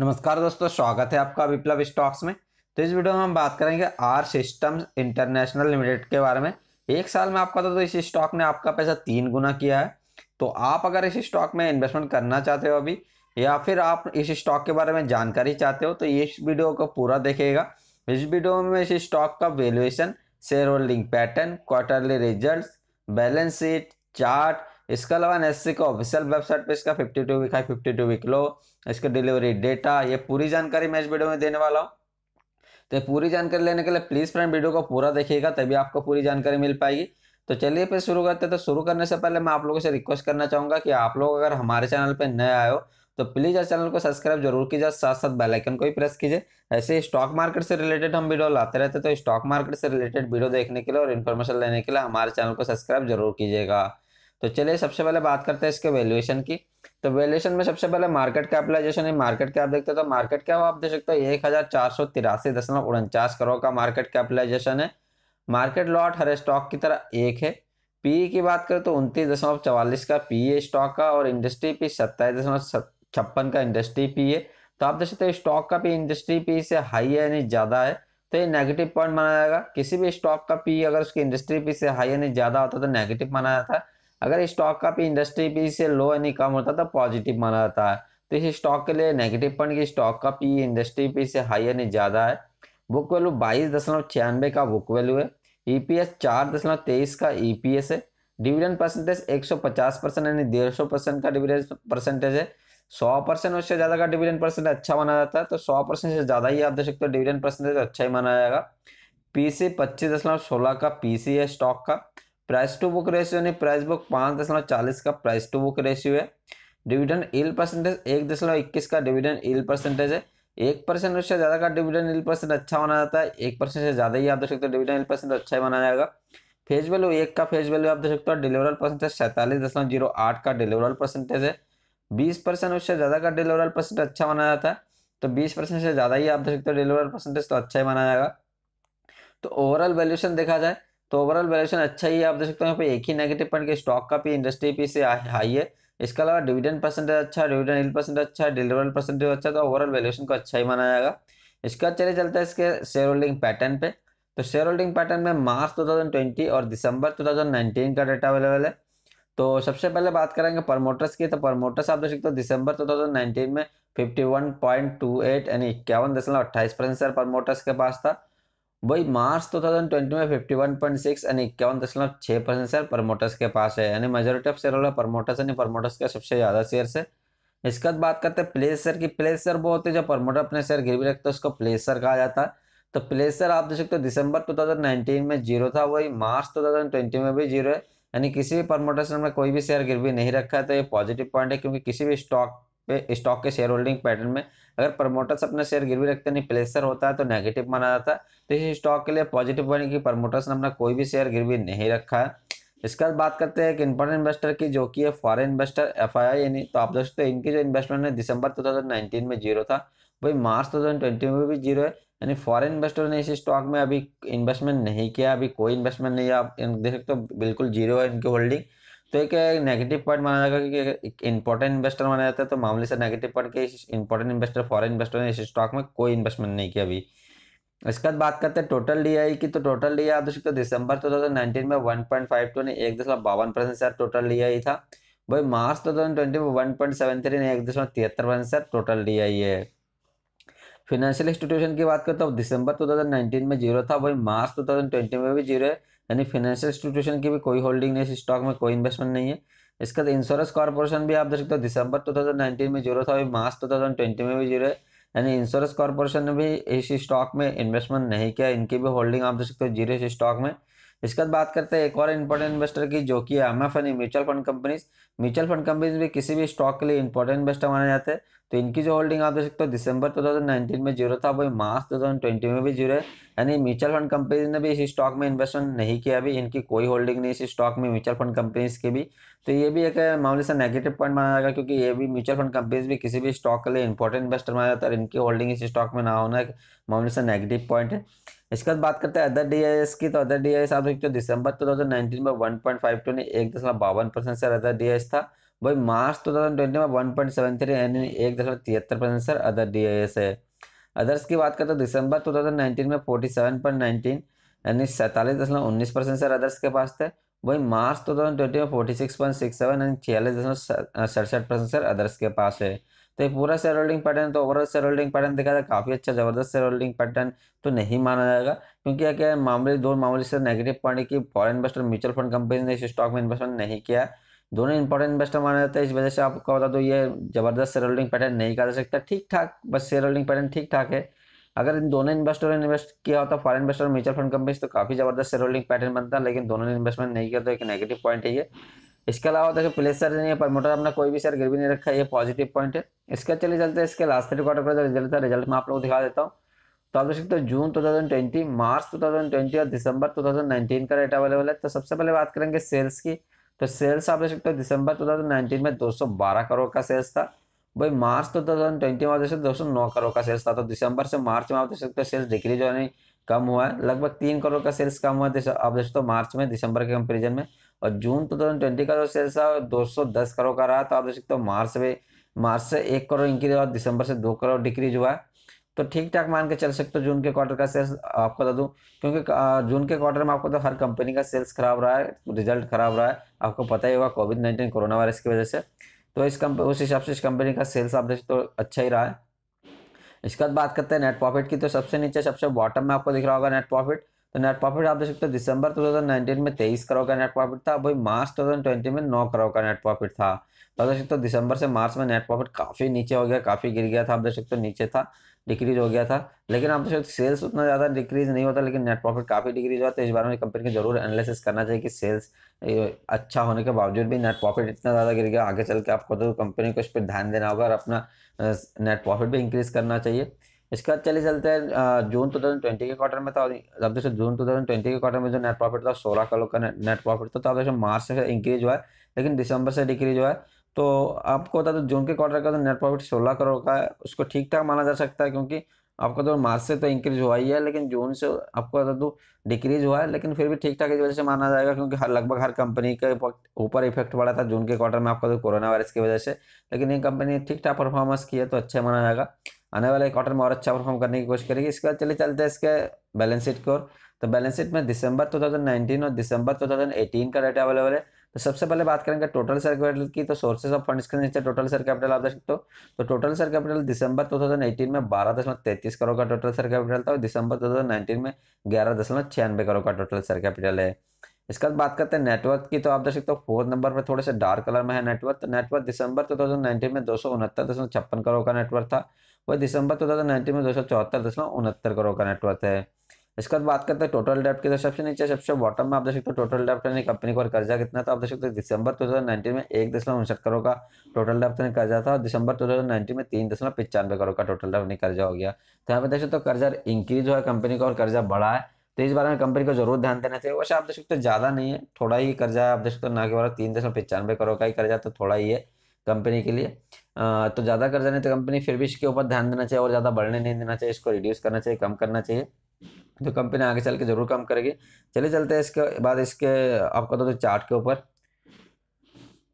नमस्कार दोस्तों स्वागत है आपका विप्लव स्टॉक्स में तो इस वीडियो में हम बात करेंगे आर सिस्टम्स इंटरनेशनल लिमिटेड के बारे में एक साल में आपका तो इस स्टॉक ने आपका पैसा तीन गुना किया है तो आप अगर इस स्टॉक में इन्वेस्टमेंट करना चाहते हो अभी या फिर आप इस स्टॉक के बारे में जानकारी चाहते हो तो इस वीडियो को पूरा देखेगा इस वीडियो में इस स्टॉक का valuation share holding pattern quarterly result balance sheet chart इसके अलावा एन e का ऑफिशियल वेबसाइट पर इसका fifty two week high fifty two week low इसके डिलीवरी डेटा ये पूरी जानकारी मैं इस वीडियो में देने वाला हूँ तो पूरी जानकारी लेने के लिए प्लीज़ फ्रेंड वीडियो को पूरा देखिएगा तभी आपको पूरी जानकारी मिल पाएगी तो चलिए फिर शुरू करते हैं तो शुरू करने से पहले मैं आप लोगों से रिक्वेस्ट करना चाहूँगा कि आप लोग अगर हमारे चैनल पर नए आए हो तो प्लीज़ इस चैनल को सब्सक्राइब जरूर कीजिए साथ साथ बेल आइकन को भी प्रेस कीजिए ऐसे स्टॉक मार्केट से रिलेटेड हम वीडियो लाते रहते तो स्टॉक मार्केट से रिलेटेड वीडियो देखने के लिए और इन्फॉर्मेशन लेने के लिए हमारे चैनल को सब्सक्राइब जरूर कीजिएगा तो चलिए सबसे पहले बात करते हैं इसके वैल्यूएशन की तो वैल्यूशन में सबसे पहले मार्केट कैपिटलाइजेशन है मार्केट कैप देखते हो तो मार्केट कैप आप देख सकते हो एक हजार चार सौ तिरासी दशमलव उनचास करोड़ का मार्केट कैपिटलाइजेशन है मार्केट लॉट हर स्टॉक की तरह एक है पीई की बात करें तो उनतीस दशमलव चवालीस का पी है स्टॉक का और इंडस्ट्री पी सत्ताईस दशमलव छप्पन का इंडस्ट्री पी है तो आप देख सकते हो स्टॉक का पी इंडस्ट्री पी से हाई है यानी ज़्यादा है तो ये नेगेटिव पॉइंट माना जाएगा किसी भी स्टॉक का पी अगर उसकी इंडस्ट्री पी से हाई यानी ज़्यादा होता है तो नेगेटिव माना जाता है अगर स्टॉक का पी इंडस्ट्री पी से लो यानी कम होता तो पॉजिटिव माना जाता है तो इस स्टॉक के लिए नेगेटिव पॉइंट की स्टॉक का पी इंडस्ट्री पी से हाई यानी ज़्यादा है बुक वैल्यू बाईस दशमलव छियानवे का बुक वैल्यू है ई पी एस चार दशमलव तेईस का ईपीएस e है डिविडेंड परसेंटेज एक सौ पचास परसेंट यानी डेढ़ सौ परसेंट का डिविडेंड परसेंटेज है सौ परसेंट उससे ज़्यादा का डिविडेंड परसेंटेज अच्छा माना जाता है तो सौ परसेंट से ज़्यादा ही आप देख सकते हो डिविडेंड परसेंटेज अच्छा ही माना जाएगा पीसी पच्चीस दशमलव सोलह का पी सी है स्टॉक का प्राइस टू बुक रेशियो यानी प्राइस बुक पाँच दशमलव चालीस का प्राइस टू बुक रेशियो है डिविडेंड इल परसेंटेज एक दशमलव इक्कीस का डिविडेंड इल परसेंटेज है एक परसेंट उससे ज़्यादा का डिविडेंड इल परसेंट अच्छा माना जाता है एक परसेंट से ज़्यादा ही आप देख सकते हो डिविडेंड इल परसेंट अच्छा ही माना जाएगा फेज वैल्यू एक का फेज वैल्यू आप देख सकते हो डिलीवरल परसेंटेज सैंतालीस दशमलव जीरो आठ का डिलीवरल परसेंटेज है बीस परसेंट उससे ज़्यादा का डिलीवरल परसेंट अच्छा माना जाता है तो बीस परसेंट से ज़्यादा ही आप देख सकते हो डिलीवरल परसेंटेज तो अच्छा ही माना जाएगा तो ओवरऑल वैल्यूशन देखा जाए तो ओवरऑल वैल्यूशन अच्छा ही है आप देख सकते हो यहाँ पे एक ही नेगेटिव पॉइंट के स्टॉक का भी इंडस्ट्री पी से हाई है इसके अलावा डिविडेंड परसेंटेज अच्छा डिविडेंड हिल परसेंटेज अच्छा डिलीवर डिलीवरल परसेंटेज अच्छा तो ओवरऑल वैल्यूशन को अच्छा ही माना जाएगा इसके बाद चले चलता है इसके शेयर होल्डिंग पैटर्न पे तो शेयर होल्डिंग पैटर्न में मार्च 2020 और दिसंबर 2019 का डाटा अवेलेबल है तो सबसे पहले बात करेंगे प्रमोटर्स की तो प्रमोटर्स आप देख सकते हो दिसंबर 2019 में 51.28 यानी इक्यावन दशमलव अट्ठाईस परसेंट शेयर प्रमोटर्स के पास था वही मार्च टू थाउजेंड ट्वेंटी में फिफ्टी वन पॉइंट सिक्स यानी इक्यावन दशमलव छः परसेंट शेयर प्रमोटर्स के पास है यानी majority of share holder promoters यानी प्रमोटर्स के सबसे ज़्यादा शेयर है इसके बाद बात करते हैं प्लेसर की प्लेसर वो होते हैं जो प्रमोटर अपने शेयर गिरवी रखते हैं उसको प्लेसर कहा जाता है तो प्लेसर आप देख सकते हो दिसंबर नाइनटीन में जीरो था वही मार्च ट्वेंटी में भी जीरो है यानी किसी भी प्रमोटर्स ने कोई भी शेयर गिरवी नहीं रखा है तो ये पॉजिटिव पॉइंट है क्योंकि किसी भी स्टॉक पे स्टॉक के शेयर होल्डिंग पैटर्न में अगर प्रमोटर्स अपना शेयर गिरवी रखते नहीं प्लेसर होता है तो नेगेटिव माना जाता है तो इस स्टॉक के लिए पॉजिटिव बने कि प्रमोटर्स ने अपना कोई भी शेयर गिरवी नहीं रखा है इसके बाद बात करते हैं एक इंपॉर्टेंट इन्वेस्टर की जो कि है फॉरेन इन्वेस्टर एफ आई यानी तो आप देख सकते इनकी जो इन्वेस्टमेंट है दिसंबर टू में जीरो था वही मार्च टू में भी जीरो है यानी फॉरेन इन्वेस्टर ने इस स्टॉक में अभी इन्वेस्टमेंट नहीं किया अभी कोई इन्वेस्टमेंट नहीं आप देख सकते हो बिल्कुल जीरो है इनकी होल्डिंग तो एक नेगेटिव पॉइंट माना जाएगा कि एक इंपॉर्टेंट इन्वेस्टर माना जाता है तो मामले से नेगेटिव पॉइंट के इंपॉर्टेंट इन्वेस्टर फॉरेन इन्वेस्टर ने इस स्टॉक में कोई इन्वेस्टमेंट नहीं किया अभी इसके बाद बात करते हैं टोटल डी की तो टोटल डी आप दिसंबर टू थाउजेंड नाइनटीन में वन पॉइंट फाइव टू ने एक दशमलव बावन परसेंट शेयर टोटल डी था वही मार्च टू थाउजेंड ट्वेंटी में वन पॉइंट सेवन थ्री ने एक दशमलव तिहत्तर परसेंट शेयर टोटल डी है फाइनेंशियल इंस्टीट्यूशन की बात करते हैं दिसंबर 2019 में जीरो था वही मार्च 2020 में भी जीरो है यानी फाइनेंशियल इंस्टीट्यूशन की भी कोई होल्डिंग नहीं है इस स्टॉक में कोई इन्वेस्टमेंट नहीं है इसका इंश्योरेंस कॉर्पोरेशन भी आप देख सकते हो दिसंबर 2019 में जीरो था वही मार्च 2020 में भी जीरो है यानी इंश्योरेंस कॉर्पोरेशन ने भी इस स्टॉक में इन्वेस्टमेंट नहीं किया इनकी भी होल्डिंग आप देख सकते हो जीरो इस स्टॉक में इसके बाद बात करते हैं एक और इंपॉर्टेंट इन्वेस्टर की जो कि एम एफ यानी mutual fund companies mutual fund companies भी किसी भी स्टॉक के लिए इंपॉर्टेंट इन्वेस्टर माने जाते हैं तो इनकी जो होल्डिंग आप देख सकते हो दिसंबर 2019 में जीरो था वही मार्च 2020 में भी जीरो है यानी म्यूचुअल फंड कंपनीज ने भी इस स्टॉक में इन्वेस्टमेंट नहीं किया अभी इनकी कोई होल्डिंग नहीं इस स्टॉक में म्यूचुअल फंड कंपनीज के भी तो ये भी एक मामले से नेगेटिव पॉइंट माना जाएगा क्योंकि ये भी म्यूचुअल फंड कंपनीज भी किसी भी स्टॉक के लिए इंपॉर्टेंट इन्वेस्टर माना जाता है इनकी होल्डिंग इस स्टॉक में ना होना एक मामले से नेगेटिव पॉइंट है इसके बाद बात करते हैं अदर डीआईएस की तो अदर डीआईएस आप देखते हो दिसंबर नाइनटीन में टू ने एक दशमलव बावन परसेंट से अदर डीआईएस था भाई मार्च टू थाउजेंड ट्वेंटी में वन पॉइंट सेवन थ्री यानी एक दशमलव तिहत्तर percent sir other D I S है अदर्स की बात करें तो दिसंबर टू थाउजेंड नाइनटीन में फोर्टी सेवन पॉइंट नाइनटीन यानी सैंतालीस दशमलव उन्नीस परसेंट सर अदर्स के पास थे वही मार्च टू थाउजेंड ट्वेंटी में forty six point six seven यानी छियालीस दशमलव सड़सठ परसेंट सर अदर्स के पास है तो ये पूरा शेयर होल्डिंग पैटर्न तो ओवरऑल शेयर होल्डिंग पैटर्न दिखा था काफ़ी अच्छा जबरदस्त शेयर होल्डिंग पैटर्न तो नहीं माना जाएगा क्योंकि क्या क्या मामले दो मामले से नेगेटिव पॉइंट है कि foreign investor mutual fund company ने इस स्टॉक में इन्वेस्टमेंट नहीं किया है दोनों इंपॉर्टेंट इन्वेस्टर माना जाता है इस वजह से आपको बता दो ये जबरदस्त शेयर होल्डिंग पैटर्न नहीं कर सकता ठीक ठाक बस शेयर होल्डिंग पैटर्न ठीक ठाक है अगर इन दोनों इन्वेस्टर ने इन्वेस्ट किया होता फॉरन इन्वेस्टर और म्यूचुअल फंड कंपनीज तो काफ़ी ज़बरदस्त शेयर होल्डिंग पैटर्न बनता लेकिन दोनों ने इन्वेस्टमेंट नहीं किया तो एक नेगेटिव पॉइंट है ये इसके अलावा देखो प्लेसर नहीं है प्रमोटर अपना कोई भी शेयर गिरवी नहीं रखा ये पॉजिटिव पॉइंट है इसके चले चलते इसके लास्ट थ्री क्वार्टर का रिजल्ट था रिजल्ट मैं आप लोग दिखा देता हूँ तो आप देख सकते हो जून 2020 मार्च 2020 और दिसंबर 2019 का रेट अवेलेबल है तो सबसे पहले बात करेंगे सेल्स की तो सेल्स आप देख सकते हो दिसंबर 2019 में 212 करोड़ का सेल्स था भाई मार्च तो ट्वेंटी में सौ नौ करोड़ का सेल्स था तो दिसंबर से मार्च में आप देख सकते हो तो सेल्स डिक्रीज होने कम हुआ है लगभग तीन करोड़ का सेल्स कम हुआ आप देख सकते हो मार्च में दिसंबर के कंपेरिजन में और जून टू थाउजेंड ट्वेंटी का जो सेल्स था दो सौ दस करोड़ का रहा तो आप देख सकते हो मार्च में मार्च से एक करोड़ इंक्रीज हुआ दिसंबर से दो करोड़ डिक्रीज हुआ है तो ठीक ठाक मान के चल सकते हो जून के क्वार्टर का सेल्स आपको बता दूं क्योंकि जून के क्वार्टर में आपको तो हर कंपनी का सेल्स खराब रहा है रिजल्ट खराब रहा है आपको पता ही होगा कोविड नाइन्टीन कोरोना वायरस की वजह से तो इस कंप उस हिसाब से इस कंपनी का सेल्स आप देखते तो अच्छा ही रहा है इसके बाद बात करते हैं नेट प्रॉफिट की तो सबसे नीचे सबसे बॉटम में आपको दिख रहा होगा नेट प्रॉफिट तो नेट प्रॉफिट आप देख सकते हो दिसंबर टू में तेईस करोड़ का नेट प्रॉफिट था वही मार्च टू में नौ करोड़ का नेट प्रॉफिट था तो देख सकते हो दिसंबर से मार्च में नेट प्रॉफिट काफ़ी नीचे हो गया काफ़ी गिर गया था आप देख सकते हो नीचे था डिक्रीज हो गया था लेकिन आप तो शायद सेल्स उतना ज़्यादा डिक्रीज नहीं होता लेकिन नेट प्रॉफिट काफ़ी डिक्रीज हुआ तो इस बारे में कंपनी को जरूर एनालिसिस करना चाहिए कि सेल्स अच्छा होने के बावजूद भी नेट प्रॉफिट इतना ज़्यादा गिर गया आगे चल के आपको तो कंपनी को इस पर ध्यान देना होगा और अपना नेट प्रॉफिट भी इंक्रीज़ करना चाहिए इसके बाद चले चलते हैं जून टू थाउजेंड ट्वेंटी के क्वार्टर में था अब देखो जून टू थाउजेंड ट्वेंटी के क्वार्टर में जो नेट प्रॉफिट था सोलह करोड़ का नेट प्रॉफिट था तो अब देखो मार्च से इंक्रीज हुआ है लेकिन दिसंबर से डिक्रीज हुआ है तो आपको बता दो जून के क्वार्टर का तो नेट प्रॉफिट सोलह करोड़ का है उसको ठीक ठाक माना जा सकता है क्योंकि आपका तो मार्च से तो इंक्रीज हुआ ही है लेकिन जून से आपको बता दो डिक्रीज हुआ है लेकिन फिर भी ठीक ठाक इस वजह से माना जाएगा क्योंकि हर लगभग हर कंपनी के ऊपर इफेक्ट पड़ा था जून के क्वार्टर में आपका तो कोरोना वायरस की वजह से लेकिन ये कंपनी ठीक ठाक परफॉर्मेंस की है तो अच्छा माना जाएगा आने वाले क्वार्टर में और अच्छा परफॉर्म करने की कोशिश करेगी इसके बाद चले चलते हैं इसके बैलेंस शीट की ओर तो बैलेंस शीट में दिसंबर नाइनटीन और दिसंबर एटीन का डाटा अवेलेबल है तो सबसे पहले बात करेंगे टोटल शेयर कैपिटल की तो सोर्सेज ऑफ फंड्स के नीचे टोटल शेयर कैपिटल आप देख सकते हो तो टोटल शेयर कैपिटल दिसंबर 2018 में बारह दशमलव तैंतीस करोड़ का टोटल शेयर कैपिटल था और दिसंबर 2019 में ग्यारह दशमलव छियानवे करोड़ का टोटल शेयर कैपिटल है इसके बाद बात करते हैं नेटवर्क की तो आप देख सकते हो फोर्थ नंबर पर थोड़े से डार्क कलर में है नेटवर्क तो नेटवर्क दिसंबर नाइनटीन में दो सौ उनहत्तर दशमलव छप्पन करोड़ का नेटवर्क था वह दिसंबर नाइनटीन में दो सौ चौहत्तर दशमलव उनहत्तर करोड़ का नेटवर्क है इसके बाद बात करते हैं टोटल डेप्ट की तो सबसे नीचे सबसे बॉटम में आप देख सकते हो टोटल डेप्ट यानी कंपनी को कर्जा कितना था आप देख सकते हो दिसंबर 2019 में एक दशमलव उनसठ करोड़ का टोटल डेप्ट यानी कर्जा था और दिसंबर 2019 में तीन दशमलव पचानवे करोड़ का टोटल डेप्ट यानी कर्जा हो गया तो यहाँ पर देख सकते हो कर्जा इंक्रीज हुआ कंपनी का और कर्जा बढ़ा है तो इस बारे में कंपनी को जरूर ध्यान देना चाहिए वैसे आप देख सकते हो ज्यादा नहीं है थोड़ा ही कर्जा है आप देख सकते हो ना के बराबर तीन दशमलव पचानवे करोड़ का ही कर्जा तो थोड़ा ही है कंपनी के लिए तो ज्यादा कर्जा नहीं तो कंपनी फिर भी इसके ऊपर ध्यान देना चाहिए और ज्यादा बढ़ने नहीं देना चाहिए इसको रिड्यूस करना चाहिए कम करना चाहिए तो कंपनी आगे चल के ज़रूर काम करेगी चले चलते हैं इसके बाद इसके आपको तो, तो चार्ट के ऊपर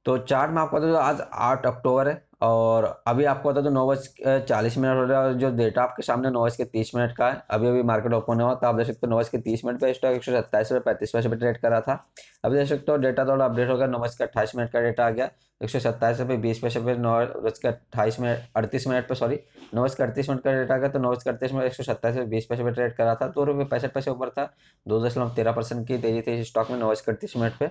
तो चार्ट में आपको तो आज आठ अक्टूबर है और अभी आपको बता दो नौ बज चालीस मिनट हो रहा है जो डेटा आपके सामने नौ बज के तीस मिनट का है अभी अभी मार्केट ओपन हुआ तो आप देख सकते हो नौ बज के तीस मिनट पर स्टॉक एक सौ सत्ताईस रुपये पैंतीस पैसे पर ट्रेड करा था अभी देख सकते हो डेटा थोड़ा अपडेट हो गया नौ बज के अट्ठाईस मिनट का डेटा आ गया एक सौ सत्ताईस रुपये बीस पैसे पर नौ बज के अट्ठाईस मिनट अड़तीस मिनट पर सॉरी नौ बज के अड़तीस मिनट का डेटा आ गया तो नौ बज के अड़तीस मिनट एक सौ सत्ताईस रुपये बीस पैसे पर ट्रेड करा था दो रुपये पैंसठ पैसे ऊपर था दो दशमलव तेरह परसेंट की तेजी थी स्टॉक में नौ बज के अड़तीस मिनट पर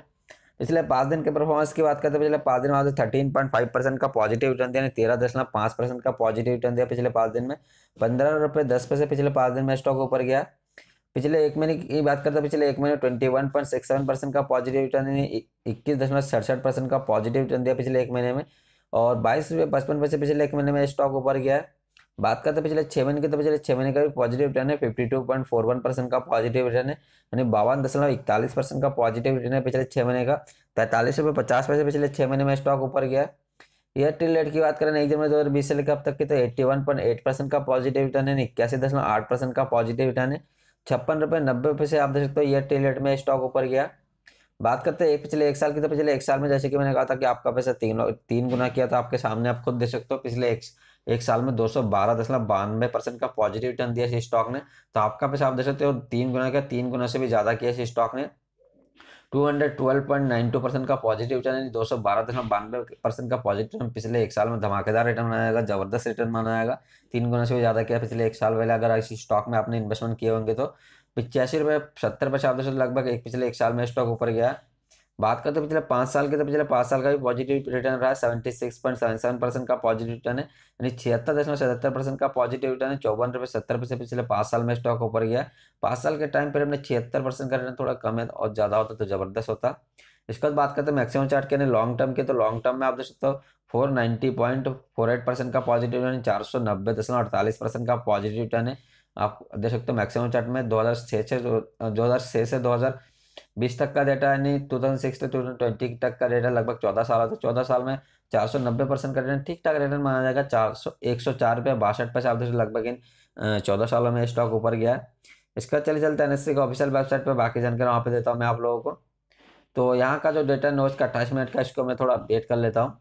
पिछले पांच दिन के परफॉर्मेंस की बात करते हैं पिछले पांच दिन में थर्टीन पॉइंट फाइव परसेंट का पॉजिटिव रिटर्न दिया तेरह दशमलव पांच परसेंट का पॉजिटिव रिटर्न दिया पिछले पांच दिन में पंद्रह रुपये दस पैसे पिछले पांच दिन में स्टॉक ऊपर गया पिछले एक महीने की बात करते हैं पिछले एक महीने twenty one point six seven percent का पॉजिटिव रिटर्न इक्कीस दशमलव सड़सठ परसेंट का पॉजिटिव रिटर्न दिया पिछले एक महीने में और बाईस रुपये पचपन पैसे पिछले एक महीने में स्टॉक ऊपर गया है बात करते पिछले छह महीने की तो पिछले छह महीने का भी पॉजिटिव रिटर्न है fifty two point four one percent का पॉजिटिव रिटर्न है यानी बावन दशमलव इकतालीस परसेंट का पॉजिटिव रिटर्न है पिछले छह महीने का पैंतालीस रुपये पचास पैसे पिछले छह महीने में स्टॉक ऊपर गया एयरटेल रेट की बात करें एक जनवरी दो हज़ार बीस से लेकर अब तक की तो eighty one point eight percent का पॉजिटिव रिटर्न है इक्यासी दशमलव आठ परसेंट का पॉजिटिव रिटर्न है छप्पन रुपये नब्बे पैसे आप देख सकते हो एयरटेल रेट में स्टॉक ऊपर गया बात करते हैं एक पिछले एक साल की तो पिछले एक साल में जैसे कि मैंने कहा था कि आपका पैसा तीन तीन गुना किया था आपके सामने आप खुद देख सकते हो पिछले एक एक साल में दो सौ बारह दशमलव बानवे परसेंट का पॉजिटिव रिटर्न दिया इस स्टॉक ने तो आपका पैसा आप देख सकते हो तीन गुना का तीन गुना से भी ज़्यादा किया इस स्टॉक ने टू हंड्रेड टू परसेंट का पॉजिटिव रिटर्न दो सौ बारह दशमलव बानवे परसेंट का पॉजिटिव रिटर्न पिछले एक साल में धमाकेदार रिटर्न आएगा जबरदस्त रिटर्न माना तीन गुना से भी ज़्यादा किया पिछले एक साल पहले अगर इसी स्टॉक में आपने इन्वेस्टमेंट किए होंगे तो पिचासी रुपये सत्तर पचास आप लगभग एक पिछले एक साल में स्टॉक ऊपर गया बात करते हैं पिछले पांच साल के तो पिछले पांच साल का भी पॉजिटिव रिटर्न रहा है seventy six point seven seven percent का पॉजिटिव रिटर्न है यानी छिहत्तर दशमलव सतहत्तर परसेंट का पॉजिटिव रिटर्न है चौवन रुपये सत्तर पैसे पिछले पांच साल में स्टॉक ऊपर गया पांच साल के टाइम पीरियड में छिहत्तर परसेंट का रिटर्न थोड़ा कम है और ज़्यादा होता तो ज़बरदस्त होता इसके बाद बात करते हैं मैक्सिमम चार्ट के लॉन्ग टर्म के तो लॉन्ग टर्म में आप देख सकते हो four ninety point four eight percent का पॉजिटिव रिटर्न चार सौ नब्बे दशमलव अड़तालीस परसेंट का पॉजिटिव रिटर्न है आप देख सकते हो मैक्सिमम चार्ट में दो हज़ार छः से दो हज़ार छः से दो हज़ार बीस तक का डेटा यानी two thousand six two thousand twenty तक का डेटा लगभग चौदह साल है तो चौदह साल में चार सौ नब्बे परसेंट का रिटर्न ठीक ठाक रिटर्न माना जाएगा चार सौ एक सौ चार रुपये बासठ पैसे आप लगभग इन चौदह सालों में स्टॉक ऊपर गया इसका चले चलते एन का ऑफिशियल वेबसाइट पर बाकी जानकारी वहाँ पर देता हूँ मैं आप लोगों को तो यहाँ का जो डेटा नोच का अट्ठाईस मिनट का इसको मैं थोड़ा अपडेट कर लेता हूँ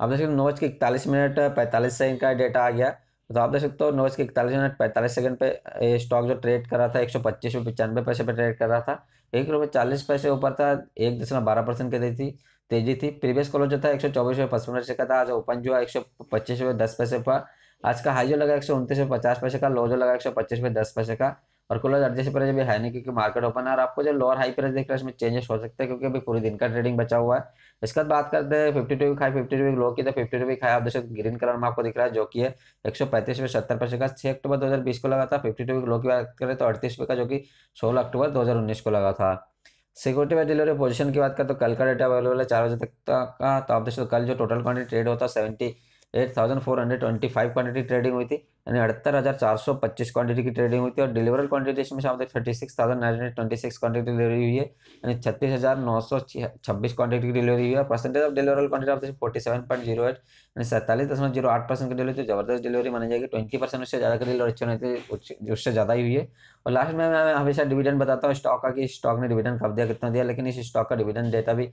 आप देखिए नोच के इकतालीस मिनट पैंतालीस सेकेंड का डेटा आ गया तो आप देख सकते हो नोएस के इकतालीस मिनट पैंतालीस सेकंड पे स्टॉक जो ट्रेड कर रहा था एक सौ पच्चीस रुपये पचानवे पैसे पे ट्रेड कर रहा था एक रुपये चालीस पैसे ऊपर था एक दशमलव बारह परसेंट की थी तेजी थी प्रीवियस कॉलो जो था एक सौ चौबीस रुपये पचपन पैसे का था आज ओपन जो है एक सौ पच्चीस रुपये दस पैसे पर आज का हाई जो लगा एक सौ उनतीस रुपये पचास पैसे का लो जो लगा एक सौ पच्चीस रुपये दस पैसे का और क्लोज एडजस्ट प्राइस अभी है नहीं क्योंकि मार्केट ओपन है और आपको जो लोअर हाई प्राइस देख रहा है इसमें चेंजेस हो सकते हैं क्योंकि अभी पूरे दिन का ट्रेडिंग बचा हुआ है इसके बाद बात करते हैं fifty two high fifty two low की तो फिफ्टी टू खाई आप देखो ग्रीन कलर में आपको दिख रहा है जो कि है एक सौ पैंतीस रुपये सत्तर पैसे का छः अक्टूबर दो हज़ार बीस को लगा था फिफ्टी टू लो की बात करें तो अड़तीस रुपये का जो कि सोलह अक्टूबर दो हज़ार उन्नीस को लगा था सिक्योरिटी वाइज डिलीवरी पोजीशन की बात करें तो कल का डेटा अवेलेबल है चार बजे तक का तो आप देखो कल जो टोटल क्वानिटी ट्रेड होता है seventy eight thousand four hundred twenty five quantity trading हुई थी यानी अड़हत्तर हज़ार चार सौ पच्चीस क्वांटिटी की ट्रेडिंग हुई थी और डिलीवर क्वांटिटी इसमें शाम तक thirty six thousand nine hundred twenty six quantity delivery हुई है यानी छत्तीस हज़ार नौ सौ छब्बीस क्वांटिटी की डिलीवरी हुई है percentage of deliver quantity of forty seven point zero eight यानी सैंतालीस दशमलव जीरो आठ परसेंट की डिलीवरी जबरदस्त डिलीवरी मानी जाएगी ट्वेंटी परसेंट उससे ज़्यादा की डिलीवर अच्छी नहीं थी उससे ज़्यादा ही हुई है और लास्ट में मैं हमेशा डिविडेंड बताता हूँ स्टॉक का कि स्टॉक ने डिविडेंड कब दिया कितना दिया लेकिन इस स्टॉक का डिविडेंड डेटा भी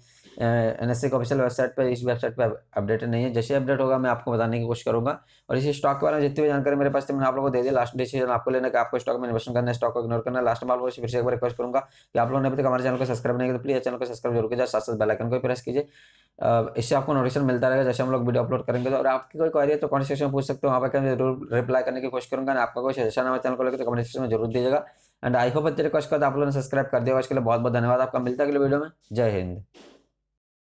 एन एस ऑफिशियल वेबसाइट पर इस वेबसाइट पर अपडेटेड नहीं है जैसे अपडेट होगा मैं आपको बताने की कोशिश करूँगा और इस स्टॉक के बारे में जितनी भी जानकारी मेरे पास थे मैंने आप लोगों को दे दिया लास्ट डिसीजन आपको लेना कि आपको स्टॉक में इन्वेस्ट करना है स्टॉक को इग्नोर करना लास्ट में आप फिर से एक बार रिक्वेस्ट करूँगा कि आप लोगों ने अभी तक हमारे चैनल को सब्सक्राइब नहीं किया तो प्लीज़ चैनल को सब्सक्राइब जरूर कीजिए साथ साथ बेलाइकन को प्रेस कीजिए इससे आपको नोटिफिकेशन मिलता रहेगा जैसे हम लोग वीडियो अपलोड करेंगे तो और आपकी कोई क्वारी है तो कमेंट सेक्शन में पूछ सकते हो वहाँ पर जरूर रिप्लाई करने की कोशिश करूँगा आपका कोई सजेशन हमारे चैनल को लेकर तो कमेंट सेक्शन में जरूर दीजिएगा कीजिएगा एंड आई होप अच्छे रिक्वेस्ट आप लोगों ने सब्सक्राइब कर दिया इसके लिए बहुत बहुत धन्यवाद आपका मिलता है अगले वीडियो में जय हिंद